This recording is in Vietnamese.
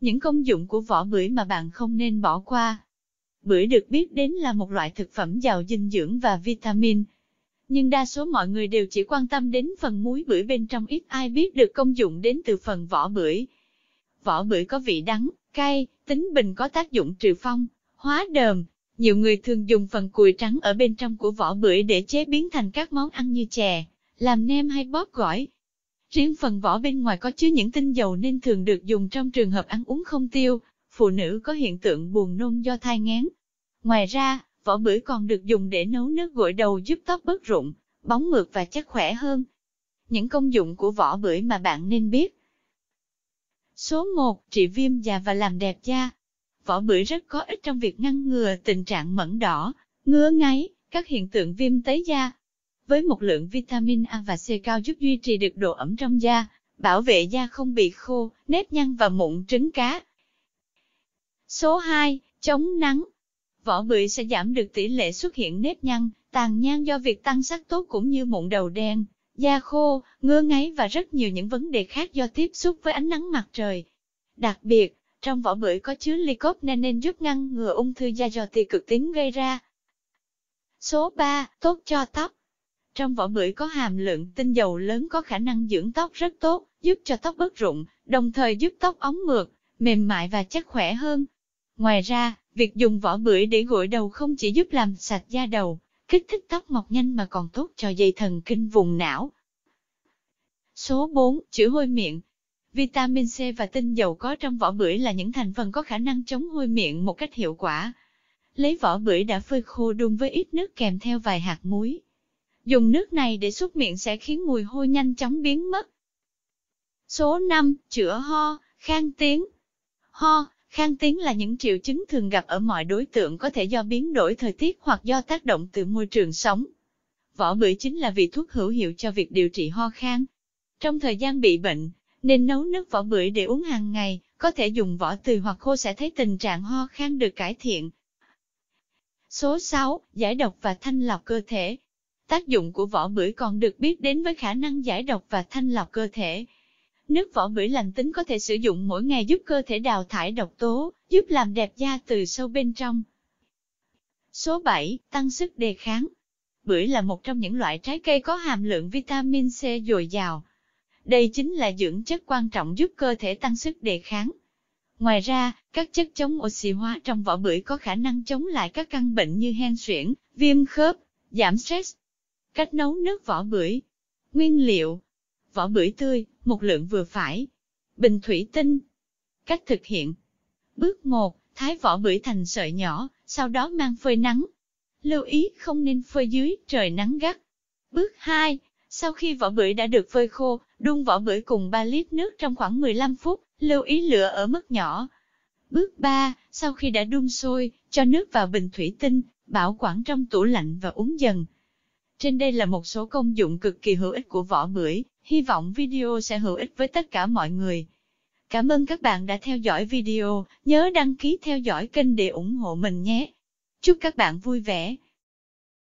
Những công dụng của vỏ bưởi mà bạn không nên bỏ qua. Bưởi được biết đến là một loại thực phẩm giàu dinh dưỡng và vitamin. Nhưng đa số mọi người đều chỉ quan tâm đến phần muối bưởi bên trong ít ai biết được công dụng đến từ phần vỏ bưởi. Vỏ bưởi có vị đắng, cay, tính bình có tác dụng trừ phong, hóa đờm. Nhiều người thường dùng phần cùi trắng ở bên trong của vỏ bưởi để chế biến thành các món ăn như chè, làm nem hay bóp gỏi. Riêng phần vỏ bên ngoài có chứa những tinh dầu nên thường được dùng trong trường hợp ăn uống không tiêu, phụ nữ có hiện tượng buồn nôn do thai ngán. Ngoài ra, vỏ bưởi còn được dùng để nấu nước gội đầu giúp tóc bớt rụng, bóng mượt và chắc khỏe hơn. Những công dụng của vỏ bưởi mà bạn nên biết. Số 1. Trị viêm già và làm đẹp da. Vỏ bưởi rất có ích trong việc ngăn ngừa tình trạng mẩn đỏ, ngứa ngáy, các hiện tượng viêm tấy da, với một lượng vitamin A và C cao giúp duy trì được độ ẩm trong da, bảo vệ da không bị khô, nếp nhăn và mụn trứng cá. Số 2. Chống nắng Vỏ bưởi sẽ giảm được tỷ lệ xuất hiện nếp nhăn, tàn nhang do việc tăng sắc tốt cũng như mụn đầu đen, da khô, ngứa ngáy và rất nhiều những vấn đề khác do tiếp xúc với ánh nắng mặt trời. Đặc biệt, trong vỏ bưởi có chứa lycopene nên giúp ngăn ngừa ung thư da do tia cực tím gây ra. Số 3. Tốt cho tóc trong vỏ bưởi có hàm lượng tinh dầu lớn có khả năng dưỡng tóc rất tốt, giúp cho tóc bớt rụng, đồng thời giúp tóc ống mượt, mềm mại và chắc khỏe hơn. Ngoài ra, việc dùng vỏ bưởi để gội đầu không chỉ giúp làm sạch da đầu, kích thích tóc mọc nhanh mà còn tốt cho dây thần kinh vùng não. Số 4. Chữa hôi miệng Vitamin C và tinh dầu có trong vỏ bưởi là những thành phần có khả năng chống hôi miệng một cách hiệu quả. Lấy vỏ bưởi đã phơi khô đun với ít nước kèm theo vài hạt muối, dùng nước này để xúc miệng sẽ khiến mùi hôi nhanh chóng biến mất. Số 5. Chữa ho, khang tiếng Ho, khang tiếng là những triệu chứng thường gặp ở mọi đối tượng có thể do biến đổi thời tiết hoặc do tác động từ môi trường sống. Vỏ bưởi chính là vị thuốc hữu hiệu cho việc điều trị ho khan. Trong thời gian bị bệnh, nên nấu nước vỏ bưởi để uống hàng ngày, có thể dùng vỏ tươi hoặc khô sẽ thấy tình trạng ho khan được cải thiện. Số 6. Giải độc và thanh lọc cơ thể Tác dụng của vỏ bưởi còn được biết đến với khả năng giải độc và thanh lọc cơ thể. Nước vỏ bưởi lành tính có thể sử dụng mỗi ngày giúp cơ thể đào thải độc tố, giúp làm đẹp da từ sâu bên trong. Số 7. Tăng sức đề kháng Bưởi là một trong những loại trái cây có hàm lượng vitamin C dồi dào. Đây chính là dưỡng chất quan trọng giúp cơ thể tăng sức đề kháng. Ngoài ra, các chất chống oxy hóa trong vỏ bưởi có khả năng chống lại các căn bệnh như hen suyễn, viêm khớp, giảm stress, Cách nấu nước vỏ bưởi. Nguyên liệu. Vỏ bưởi tươi, một lượng vừa phải. Bình thủy tinh. Cách thực hiện. Bước 1. Thái vỏ bưởi thành sợi nhỏ, sau đó mang phơi nắng. Lưu ý không nên phơi dưới trời nắng gắt. Bước 2. Sau khi vỏ bưởi đã được phơi khô, đun vỏ bưởi cùng 3 lít nước trong khoảng 15 phút, lưu ý lửa ở mức nhỏ. Bước 3. Sau khi đã đun sôi, cho nước vào bình thủy tinh, bảo quản trong tủ lạnh và uống dần. Trên đây là một số công dụng cực kỳ hữu ích của vỏ bưởi, hy vọng video sẽ hữu ích với tất cả mọi người. Cảm ơn các bạn đã theo dõi video, nhớ đăng ký theo dõi kênh để ủng hộ mình nhé. Chúc các bạn vui vẻ.